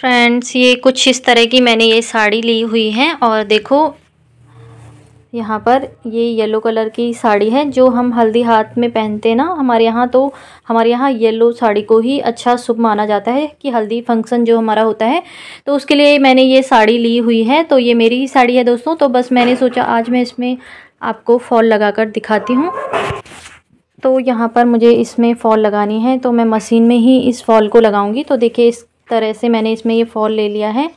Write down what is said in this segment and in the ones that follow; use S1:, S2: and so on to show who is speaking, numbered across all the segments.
S1: friends ये कुछ इस तरह की मैंने ये साड़ी ली हुई है और देखो यहाँ पर ये येलो कलर की साड़ी है जो हम हल्दी हाथ में पहनते ना हमारे यहाँ तो हमारे यहाँ येलो साड़ी को ही अच्छा शुभ माना जाता है कि हल्दी फंक्शन जो हमारा होता है तो उसके लिए मैंने ये साड़ी ली हुई है तो ये मेरी ही साड़ी है दोस्तों तो बस मैंने सोचा आज मैं इसमें आपको फॉल कर दिखाती हूँ तो यहाँ पर मुझे इसमें फ़ॉल लगानी है तो मैं मशीन में ही इस फॉल को लगाऊंगी तो देखिए इस तरह से मैंने इसमें ये फॉल ले लिया है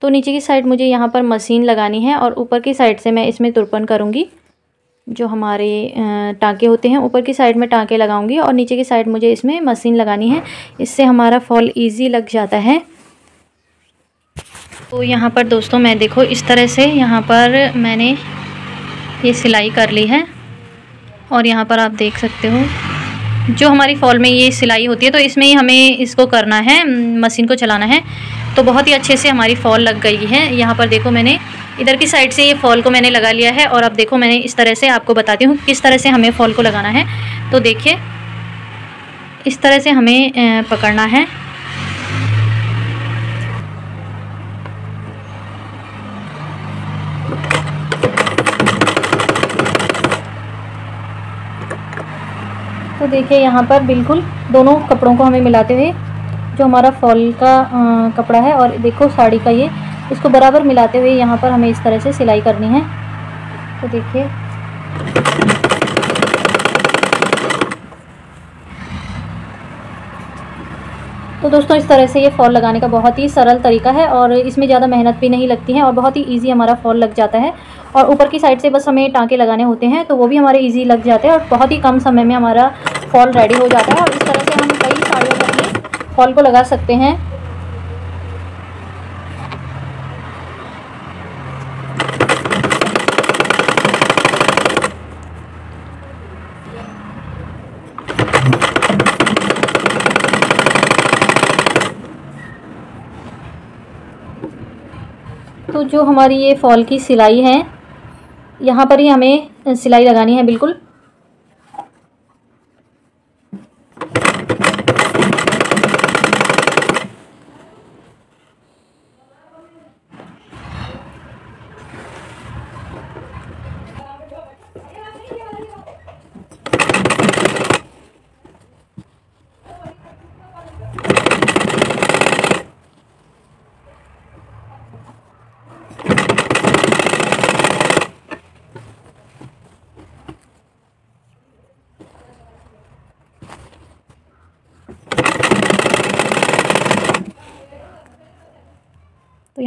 S1: तो नीचे की साइड मुझे यहाँ पर मशीन लगानी है और ऊपर की साइड से मैं इसमें तुरपन करूँगी जो हमारे टाँके होते हैं ऊपर की साइड में टाँके लगाऊंगी और नीचे की साइड मुझे इसमें मशीन लगानी है इससे हमारा फॉल इजी लग जाता है तो यहाँ पर दोस्तों मैं देखो इस तरह से यहाँ पर मैंने ये सिलाई कर ली है और यहाँ पर आप देख सकते हो जो हमारी फॉल में ये सिलाई होती है तो इसमें ही हमें इसको करना है मशीन को चलाना है तो बहुत ही अच्छे से हमारी फॉल लग गई है यहाँ पर देखो मैंने इधर की साइड से ये फॉल को मैंने लगा लिया है और अब देखो मैंने इस तरह से आपको बताती हूँ किस तरह से हमें फॉल को लगाना है तो देखिए इस तरह से हमें पकड़ना है तो देखिए यहाँ पर बिल्कुल दोनों कपड़ों को हमें मिलाते हुए जो हमारा फॉल का आ, कपड़ा है और देखो साड़ी का ये इसको बराबर मिलाते हुए यहाँ पर हमें इस तरह से सिलाई करनी है तो देखिए तो दोस्तों इस तरह से ये फॉल लगाने का बहुत ही सरल तरीका है और इसमें ज़्यादा मेहनत भी नहीं लगती है और बहुत ही ईजी हमारा फॉल लग जाता है और ऊपर की साइड से बस हमें टाँके लगाने होते हैं तो वो भी हमारे ईजी लग जाते हैं और बहुत ही कम समय में हमारा फॉल रेडी हो जाता है और इस तरह से हम कई साड़ियों पर फॉल को लगा सकते हैं जो हमारी ये फॉल की सिलाई है यहाँ पर ही हमें सिलाई लगानी है बिल्कुल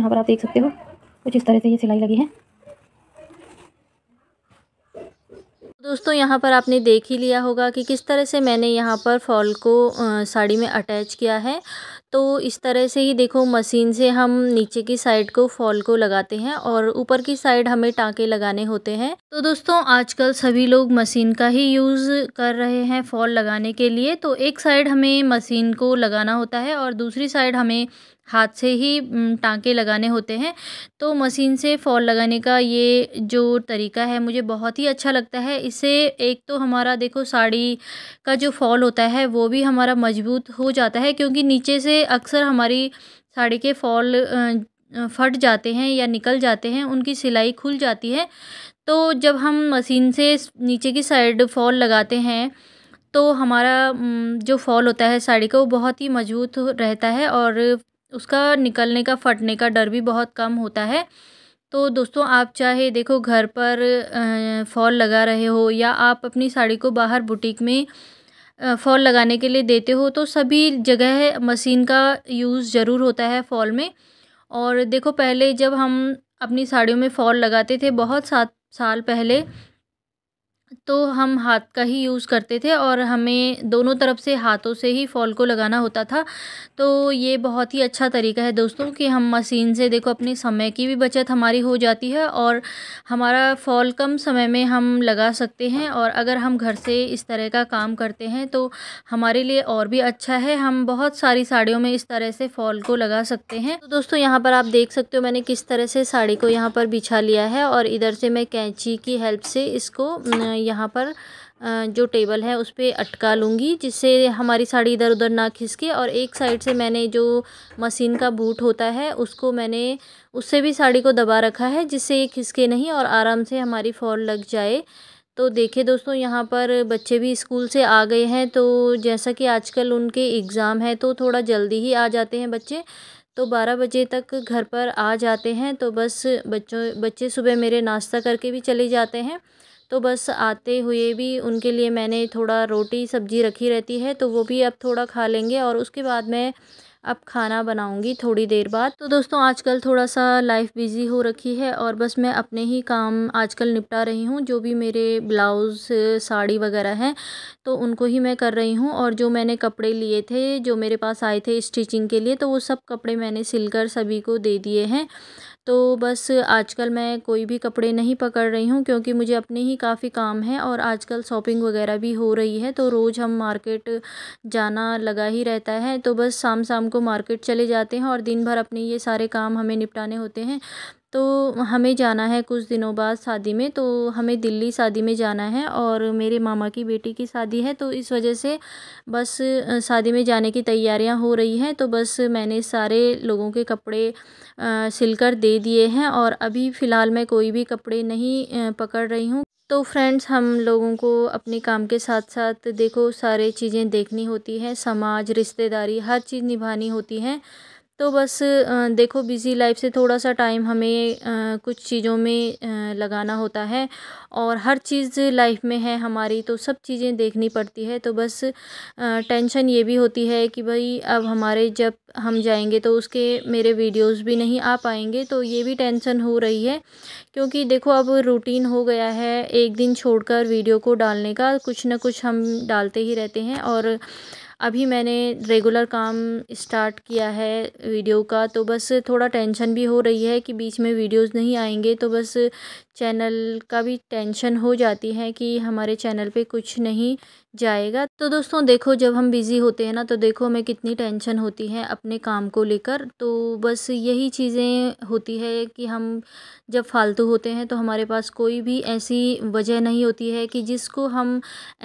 S1: यहाँ पर आप देख सकते हो कुछ इस तरह से ये सिलाई लगी है दोस्तों यहाँ पर आपने देख ही लिया होगा कि किस तरह से मैंने यहाँ पर फॉल को साड़ी में अटैच किया है तो इस तरह से ही देखो मशीन से हम नीचे की साइड को फॉल को लगाते हैं और ऊपर की साइड हमें टाँके लगाने होते हैं तो दोस्तों आजकल सभी लोग मशीन का ही यूज़ कर रहे हैं फॉल लगाने के लिए तो एक साइड हमें मशीन को लगाना होता है और दूसरी साइड हमें हाथ से ही टाँके लगाने होते हैं तो मशीन से फॉल लगाने का ये जो तरीका है मुझे बहुत ही अच्छा लगता है इससे एक तो हमारा देखो साड़ी का जो फॉल होता है वो भी हमारा मजबूत हो जाता है क्योंकि नीचे से अक्सर हमारी साड़ी के फॉल फट जाते हैं या निकल जाते हैं उनकी सिलाई खुल जाती है तो जब हम मशीन से नीचे की साइड फॉल लगाते हैं तो हमारा जो फॉल होता है साड़ी का वो बहुत ही मजबूत रहता है और उसका निकलने का फटने का डर भी बहुत कम होता है तो दोस्तों आप चाहे देखो घर पर फॉल लगा रहे हो या आप अपनी साड़ी को बाहर बुटीक में फॉल लगाने के लिए देते हो तो सभी जगह मशीन का यूज़ ज़रूर होता है फॉल में और देखो पहले जब हम अपनी साड़ियों में फॉल लगाते थे बहुत सात साल पहले तो हम हाथ का ही यूज़ करते थे और हमें दोनों तरफ से हाथों से ही फॉल को लगाना होता था तो ये बहुत ही अच्छा तरीका है दोस्तों कि हम मशीन से देखो अपने समय की भी बचत हमारी हो जाती है और हमारा फॉल कम समय में हम लगा सकते हैं और अगर हम घर से इस तरह का काम करते हैं तो हमारे लिए और भी अच्छा है हम बहुत सारी साड़ियों में इस तरह से फॉल को लगा सकते हैं तो दोस्तों यहाँ पर आप देख सकते हो मैंने किस तरह से साड़ी को यहाँ पर बिछा लिया है और इधर से मैं कैंची की हेल्प से इसको यहाँ पर जो टेबल है उस पर अटका लूँगी जिससे हमारी साड़ी इधर उधर ना खिसके और एक साइड से मैंने जो मशीन का बूट होता है उसको मैंने उससे भी साड़ी को दबा रखा है जिससे ये खिसके नहीं और आराम से हमारी फॉल लग जाए तो देखे दोस्तों यहाँ पर बच्चे भी स्कूल से आ गए हैं तो जैसा कि आजकल उनके एग्ज़ाम है तो थोड़ा जल्दी ही आ जाते हैं बच्चे तो 12 बजे तक घर पर आ जाते हैं तो बस बच्चों बच्चे सुबह मेरे नाश्ता करके भी चले जाते हैं तो बस आते हुए भी उनके लिए मैंने थोड़ा रोटी सब्जी रखी रहती है तो वो भी अब थोड़ा खा लेंगे और उसके बाद मैं अब खाना बनाऊंगी थोड़ी देर बाद तो दोस्तों आजकल थोड़ा सा लाइफ बिज़ी हो रखी है और बस मैं अपने ही काम आजकल निपटा रही हूँ जो भी मेरे ब्लाउज़ साड़ी वगैरह हैं तो उनको ही मैं कर रही हूँ और जो मैंने कपड़े लिए थे जो मेरे पास आए थे स्टिचिंग के लिए तो वो सब कपड़े मैंने सिलकर सभी को दे दिए हैं तो बस आजकल मैं कोई भी कपड़े नहीं पकड़ रही हूँ क्योंकि मुझे अपने ही काफ़ी काम है और आजकल शॉपिंग वगैरह भी हो रही है तो रोज़ हम मार्केट जाना लगा ही रहता है तो बस शाम शाम को मार्केट चले जाते हैं और दिन भर अपने ये सारे काम हमें निपटाने होते हैं तो हमें जाना है कुछ दिनों बाद शादी में तो हमें दिल्ली शादी में जाना है और मेरे मामा की बेटी की शादी है तो इस वजह से बस शादी में जाने की तैयारियां हो रही हैं तो बस मैंने सारे लोगों के कपड़े सिलकर दे दिए हैं और अभी फ़िलहाल मैं कोई भी कपड़े नहीं पकड़ रही हूँ तो फ्रेंड्स हम लोगों को अपने काम के साथ साथ देखो सारे चीज़ें देखनी होती हैं समाज रिश्तेदारी हर चीज़ निभानी होती हैं तो बस देखो बिज़ी लाइफ से थोड़ा सा टाइम हमें कुछ चीज़ों में लगाना होता है और हर चीज़ लाइफ में है हमारी तो सब चीज़ें देखनी पड़ती है तो बस टेंशन ये भी होती है कि भाई अब हमारे जब हम जाएंगे तो उसके मेरे वीडियोस भी नहीं आ पाएंगे तो ये भी टेंशन हो रही है क्योंकि देखो अब रूटीन हो गया है एक दिन छोड़कर वीडियो को डालने का कुछ ना कुछ हम डालते ही रहते हैं और अभी मैंने रेगुलर काम स्टार्ट किया है वीडियो का तो बस थोड़ा टेंशन भी हो रही है कि बीच में वीडियोस नहीं आएंगे तो बस चैनल का भी टेंशन हो जाती है कि हमारे चैनल पे कुछ नहीं जाएगा तो दोस्तों देखो जब हम बिज़ी होते हैं ना तो देखो हमें कितनी टेंशन होती है अपने काम को लेकर तो बस यही चीज़ें होती है कि हम जब फालतू होते हैं तो हमारे पास कोई भी ऐसी वजह नहीं होती है कि जिसको हम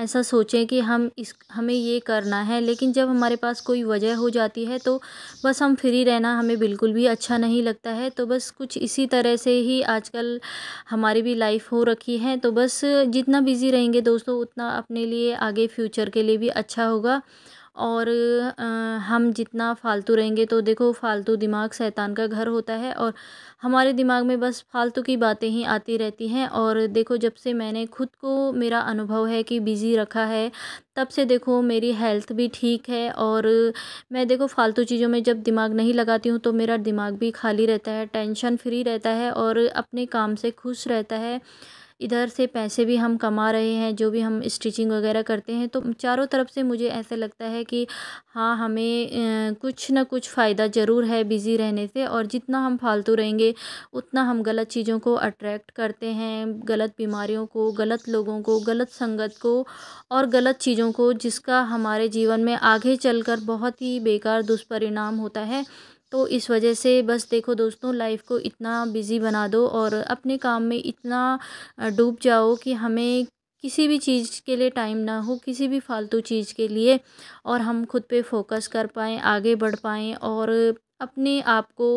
S1: ऐसा सोचें कि हम इस हमें ये करना है लेकिन जब हमारे पास कोई वजह हो जाती है तो बस हम फ्री रहना हमें बिल्कुल भी अच्छा नहीं लगता है तो बस कुछ इसी तरह से ही आजकल हम हमारी भी लाइफ हो रखी है तो बस जितना बिज़ी रहेंगे दोस्तों उतना अपने लिए आगे फ्यूचर के लिए भी अच्छा होगा और हम जितना फालतू रहेंगे तो देखो फालतू दिमाग शैतान का घर होता है और हमारे दिमाग में बस फालतू की बातें ही आती रहती हैं और देखो जब से मैंने खुद को मेरा अनुभव है कि बिज़ी रखा है तब से देखो मेरी हेल्थ भी ठीक है और मैं देखो फालतू चीज़ों में जब दिमाग नहीं लगाती हूँ तो मेरा दिमाग भी खाली रहता है टेंशन फ्री रहता है और अपने काम से खुश रहता है इधर से पैसे भी हम कमा रहे हैं जो भी हम स्टिचिंग वगैरह करते हैं तो चारों तरफ से मुझे ऐसा लगता है कि हाँ हमें कुछ ना कुछ फ़ायदा ज़रूर है बिज़ी रहने से और जितना हम फालतू रहेंगे उतना हम गलत चीज़ों को अट्रैक्ट करते हैं गलत बीमारियों को गलत लोगों को गलत संगत को और गलत चीज़ों को जिसका हमारे जीवन में आगे चलकर बहुत ही बेकार दुष्परिणाम होता है तो इस वजह से बस देखो दोस्तों लाइफ को इतना बिज़ी बना दो और अपने काम में इतना डूब जाओ कि हमें किसी भी चीज़ के लिए टाइम ना हो किसी भी फालतू चीज़ के लिए और हम खुद पे फोकस कर पाएँ आगे बढ़ पाएँ और अपने आप को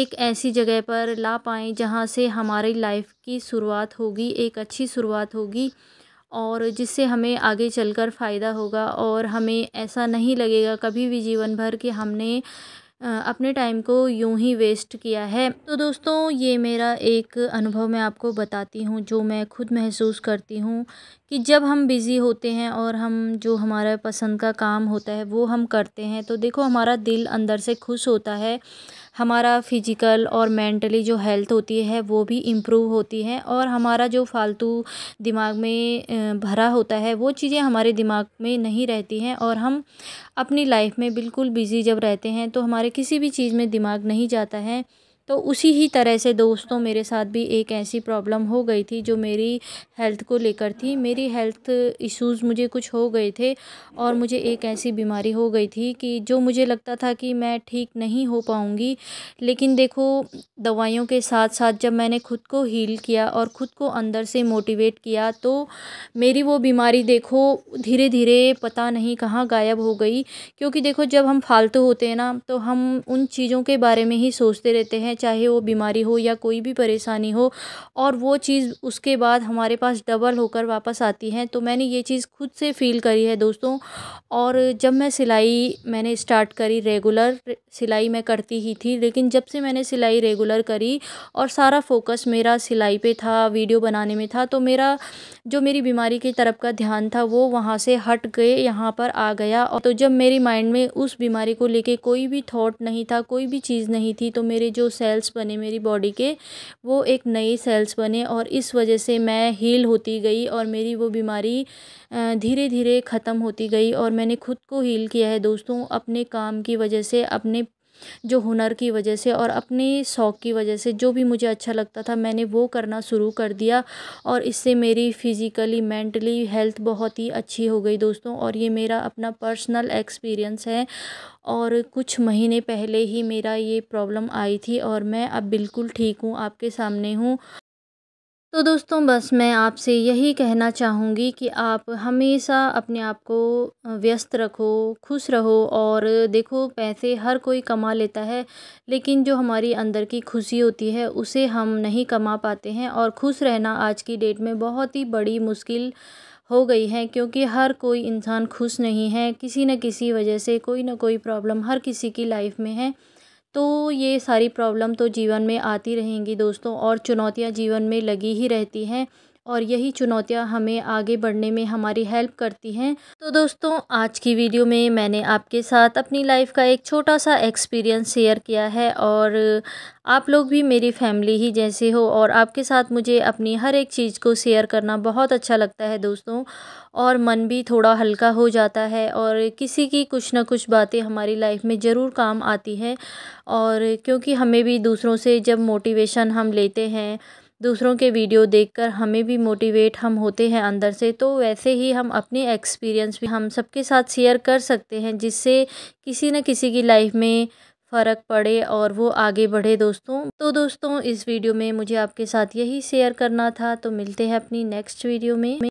S1: एक ऐसी जगह पर ला पाएँ जहाँ से हमारी लाइफ की शुरुआत होगी एक अच्छी शुरुआत होगी और जिससे हमें आगे चलकर फ़ायदा होगा और हमें ऐसा नहीं लगेगा कभी भी जीवन भर कि हमने अपने टाइम को यूँ ही वेस्ट किया है तो दोस्तों ये मेरा एक अनुभव मैं आपको बताती हूँ जो मैं खुद महसूस करती हूँ कि जब हम बिज़ी होते हैं और हम जो हमारा पसंद का काम होता है वो हम करते हैं तो देखो हमारा दिल अंदर से खुश होता है हमारा फिजिकल और मेंटली जो हेल्थ होती है वो भी इम्प्रूव होती है और हमारा जो फालतू दिमाग में भरा होता है वो चीज़ें हमारे दिमाग में नहीं रहती हैं और हम अपनी लाइफ में बिल्कुल बिज़ी जब रहते हैं तो हमारे किसी भी चीज़ में दिमाग नहीं जाता है तो उसी ही तरह से दोस्तों मेरे साथ भी एक ऐसी प्रॉब्लम हो गई थी जो मेरी हेल्थ को लेकर थी मेरी हेल्थ इश्यूज़ मुझे कुछ हो गए थे और मुझे एक ऐसी बीमारी हो गई थी कि जो मुझे लगता था कि मैं ठीक नहीं हो पाऊँगी लेकिन देखो दवाइयों के साथ साथ जब मैंने खुद को हील किया और ख़ुद को अंदर से मोटिवेट किया तो मेरी वो बीमारी देखो धीरे धीरे पता नहीं कहाँ गायब हो गई क्योंकि देखो जब हम फालतू होते हैं ना तो हम उन चीज़ों के बारे में ही सोचते रहते हैं हैं चाहे वो बीमारी हो या कोई भी परेशानी हो और वो चीज़ उसके बाद हमारे पास डबल होकर वापस आती हैं तो मैंने ये चीज़ खुद से फ़ील करी है दोस्तों और जब मैं सिलाई मैंने स्टार्ट करी रेगुलर सिलाई मैं करती ही थी लेकिन जब से मैंने सिलाई रेगुलर करी और सारा फोकस मेरा सिलाई पे था वीडियो बनाने में था तो मेरा जो मेरी बीमारी की तरफ का ध्यान था वो वहाँ से हट गए यहाँ पर आ गया और तो जब मेरी माइंड में उस बीमारी को लेके कोई भी थॉट नहीं था कोई भी चीज़ नहीं थी तो मेरे जो सेल्स बने मेरी बॉडी के वो एक नई सेल्स बने और इस वजह से मैं हील होती गई और मेरी वो बीमारी धीरे धीरे ख़त्म होती गई और मैंने खुद को हील किया है दोस्तों अपने काम की वजह से अपने जो हुनर की वजह से और अपने शौक़ की वजह से जो भी मुझे अच्छा लगता था मैंने वो करना शुरू कर दिया और इससे मेरी फिज़िकली मेंटली हेल्थ बहुत ही अच्छी हो गई दोस्तों और ये मेरा अपना पर्सनल एक्सपीरियंस है और कुछ महीने पहले ही मेरा ये प्रॉब्लम आई थी और मैं अब बिल्कुल ठीक हूँ आपके सामने हूँ तो दोस्तों बस मैं आपसे यही कहना चाहूँगी कि आप हमेशा अपने आप को व्यस्त रखो खुश रहो और देखो पैसे हर कोई कमा लेता है लेकिन जो हमारी अंदर की खुशी होती है उसे हम नहीं कमा पाते हैं और खुश रहना आज की डेट में बहुत ही बड़ी मुश्किल हो गई है क्योंकि हर कोई इंसान खुश नहीं है किसी न किसी वजह से कोई ना कोई प्रॉब्लम हर किसी की लाइफ में है तो ये सारी प्रॉब्लम तो जीवन में आती रहेंगी दोस्तों और चुनौतियाँ जीवन में लगी ही रहती हैं और यही चुनौतियाँ हमें आगे बढ़ने में हमारी हेल्प करती हैं तो दोस्तों आज की वीडियो में मैंने आपके साथ अपनी लाइफ का एक छोटा सा एक्सपीरियंस शेयर किया है और आप लोग भी मेरी फैमिली ही जैसे हो और आपके साथ मुझे अपनी हर एक चीज़ को शेयर करना बहुत अच्छा लगता है दोस्तों और मन भी थोड़ा हल्का हो जाता है और किसी की कुछ ना कुछ बातें हमारी लाइफ में ज़रूर काम आती हैं और क्योंकि हमें भी दूसरों से जब मोटिवेशन हम लेते हैं दूसरों के वीडियो देखकर हमें भी मोटिवेट हम होते हैं अंदर से तो वैसे ही हम अपने एक्सपीरियंस भी हम सबके साथ शेयर कर सकते हैं जिससे किसी न किसी की लाइफ में फ़र्क पड़े और वो आगे बढ़े दोस्तों तो दोस्तों इस वीडियो में मुझे आपके साथ यही शेयर करना था तो मिलते हैं अपनी नेक्स्ट वीडियो में